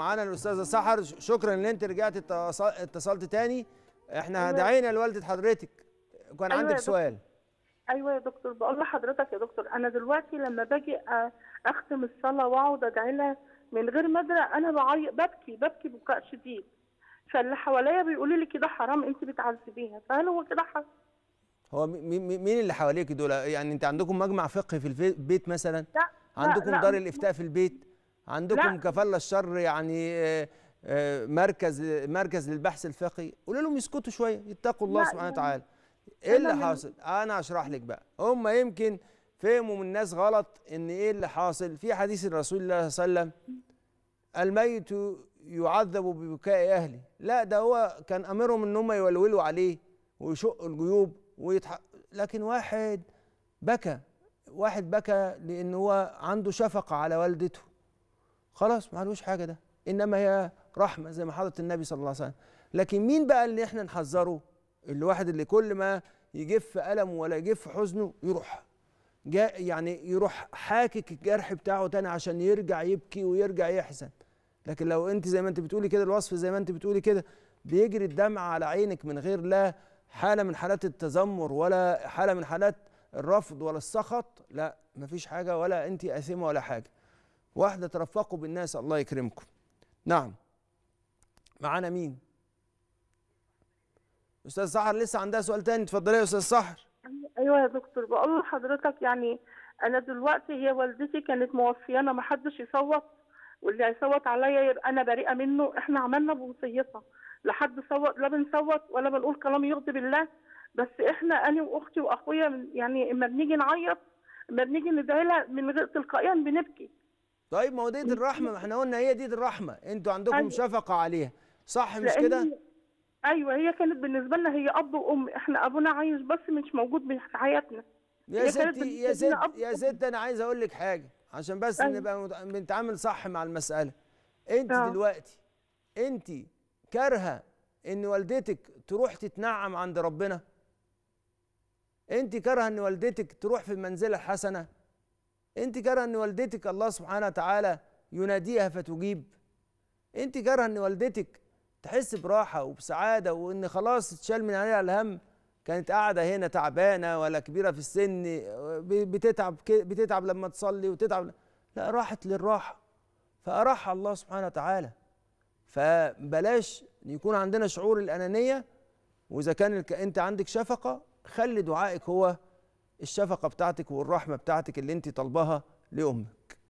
معانا الاستاذه سحر شكرا ان انت رجعت اتصلت تاني احنا أيوة. دعينا لوالده حضرتك كان أيوة عندك سؤال ايوه يا دكتور بقول لحضرتك يا دكتور انا دلوقتي لما باجي اختم الصلاه واقعد ادعي لها من غير ما ادري انا بعيط ببكي ببكي بكاء شديد فاللي حواليا بيقولوا لي كده حرام انت بتعذبيها فهل هو كده حرام هو مين اللي حواليك دول يعني انت عندكم مجمع فقهي في البيت مثلا لا عندكم لا دار الافتاء في البيت عندكم كفل الشر يعني آه، آه، مركز مركز للبحث الفقهي قول لهم يسكتوا شويه يتقوا الله سبحانه يعني وتعالى ايه اللي حاصل انا اشرح لك بقى هم يمكن فهموا من الناس غلط ان ايه اللي حاصل في حديث الرسول الله صلى الله عليه وسلم الميت يعذب ببكاء اهله لا ده هو كان امرهم ان هم يولولوا عليه ويشقوا الجيوب ويضحك لكن واحد بكى واحد بكى لان هو عنده شفقه على والدته خلاص ما عليهوش حاجه ده انما هي رحمه زي ما حضره النبي صلى الله عليه وسلم لكن مين بقى اللي احنا نحذره الواحد اللي كل ما يجف ألمه ولا يجف حزنه يروح جاء يعني يروح حاكك الجرح بتاعه تاني عشان يرجع يبكي ويرجع يحزن لكن لو انت زي ما انت بتقولي كده الوصف زي ما انت بتقولي كده بيجري الدمع على عينك من غير لا حاله من حالات التذمر ولا حاله من حالات الرفض ولا السخط لا مفيش حاجه ولا انت اثمه ولا حاجه واحدة ترفقوا بالناس الله يكرمكم نعم معانا مين أستاذ سحر لسه عندها سؤال تاني اتفضلي يا أستاذ سحر أيوه يا دكتور بقول لحضرتك يعني أنا دلوقتي هي والدتي كانت موفيانا ما حدش يصوت واللي هيصوت عليا يبقى أنا بريئة منه إحنا عملنا بوصيتها لا حد صوت لا بنصوت ولا بنقول كلام يغضب الله بس إحنا أنا وأختي وأخويا يعني إما بنيجي نعيط إما بنيجي ندعي لها من غير تلقائيا بنبكي طيب ما هو دي الرحمه ما احنا قلنا هي دي الرحمه انتوا عندكم أيوة. شفقه عليها صح مش كده ايوه هي كانت بالنسبه لنا هي اب وام احنا ابونا عايش بس مش موجود في حياتنا يا ستي يا ست يا ست انا عايز اقول لك حاجه عشان بس أيوة. نبقى بنتعامل صح مع المساله انت أوه. دلوقتي انت كارهه ان والدتك تروح تتنعم عند ربنا انت كارهه ان والدتك تروح في المنزله الحسنه انت جرى ان والدتك الله سبحانه وتعالى يناديها فتجيب انت جرى ان والدتك تحس براحه وبسعاده وان خلاص اتشال من عليها الهم كانت قاعده هنا تعبانه ولا كبيره في السن بتتعب بتتعب لما تصلي وتتعب لا راحت للراحه فأراح الله سبحانه وتعالى فبلاش يكون عندنا شعور الانانيه واذا كان انت عندك شفقه خلي دعائك هو الشفقه بتاعتك والرحمه بتاعتك اللي انت طالباها لامك